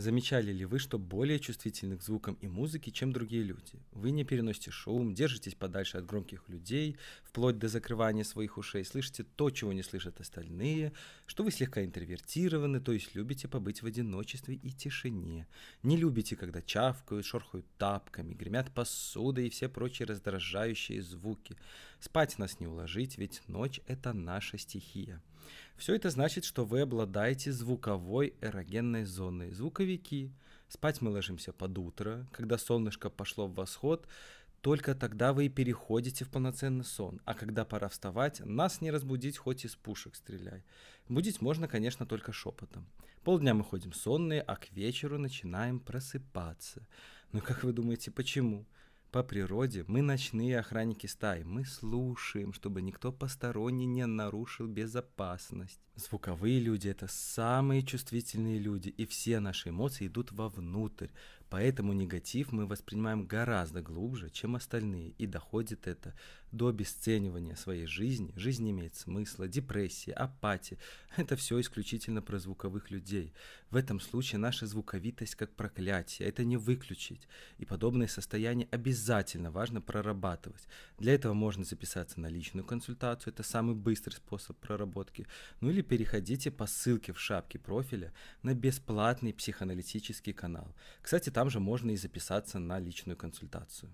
Замечали ли вы, что более чувствительны к звукам и музыке, чем другие люди? Вы не переносите шум, держитесь подальше от громких людей, вплоть до закрывания своих ушей, слышите то, чего не слышат остальные, что вы слегка интровертированы, то есть любите побыть в одиночестве и тишине. Не любите, когда чавкают, шорхают тапками, гремят посудой и все прочие раздражающие звуки. Спать нас не уложить, ведь ночь — это наша стихия. Все это значит, что вы обладаете звуковой эрогенной зоной. Звуковики. Спать мы ложимся под утро, когда солнышко пошло в восход, только тогда вы и переходите в полноценный сон. А когда пора вставать, нас не разбудить, хоть из пушек стреляй. Будить можно, конечно, только шепотом. Полдня мы ходим сонные, а к вечеру начинаем просыпаться. Но ну, как вы думаете, почему? по природе мы ночные охранники стаи. Мы слушаем, чтобы никто посторонний не нарушил безопасность. Звуковые люди — это самые чувствительные люди, и все наши эмоции идут вовнутрь. Поэтому негатив мы воспринимаем гораздо глубже, чем остальные, и доходит это до обесценивания своей жизни, жизнь не имеет смысла, депрессия, апатия. Это все исключительно про звуковых людей. В этом случае наша звуковитость как проклятие, это не выключить. И подобные состояния обязательно важно прорабатывать. Для этого можно записаться на личную консультацию, это самый быстрый способ проработки. Ну или переходите по ссылке в шапке профиля на бесплатный психоаналитический канал. Кстати, там там же можно и записаться на личную консультацию.